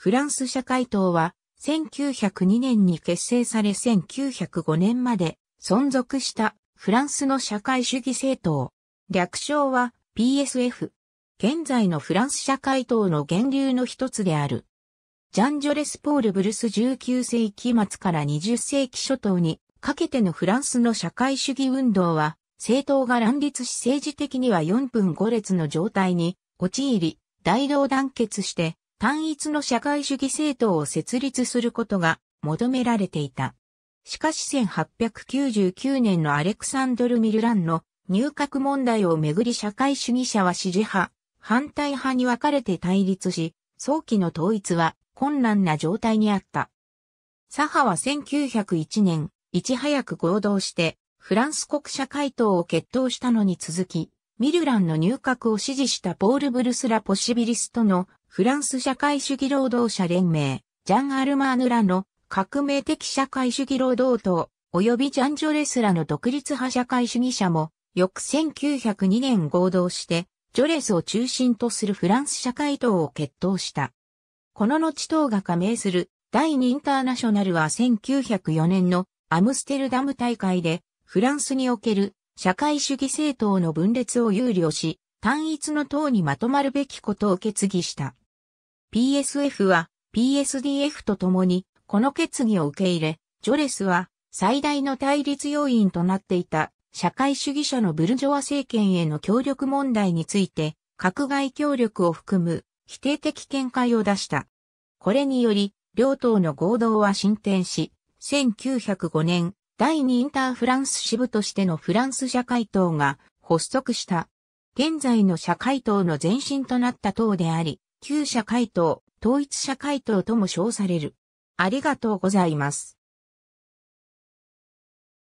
フランス社会党は、1902年に結成され1905年まで存続したフランスの社会主義政党。略称は PSF。現在のフランス社会党の源流の一つである。ジャン・ジョレス・ポール・ブルス19世紀末から20世紀初頭にかけてのフランスの社会主義運動は、政党が乱立し政治的には4分5列の状態に陥り、大道団結して単一の社会主義政党を設立することが求められていた。しかし1899年のアレクサンドル・ミルランの入閣問題をめぐり社会主義者は支持派、反対派に分かれて対立し、早期の統一は困難な状態にあった。左派は1901年、いち早く合同して、フランス国社会党を決闘したのに続き、ミルランの入閣を支持したポール・ブルスラ・ポシビリストのフランス社会主義労働者連盟、ジャン・アルマーヌラの革命的社会主義労働党、及びジャン・ジョレスラの独立派社会主義者も、翌1902年合同して、ジョレスを中心とするフランス社会党を決闘した。この後党が加盟する第2インターナショナルは1904年のアムステルダム大会でフランスにおける社会主義政党の分裂を憂慮し、単一の党にまとまるべきことを決議した。PSF は PSDF と共にこの決議を受け入れ、ジョレスは最大の対立要因となっていた社会主義者のブルジョワ政権への協力問題について、閣外協力を含む否定的見解を出した。これにより、両党の合同は進展し、1905年第2インターフランス支部としてのフランス社会党が発足した。現在の社会党の前身となった党であり、旧社会党、統一社会党とも称される。ありがとうございます。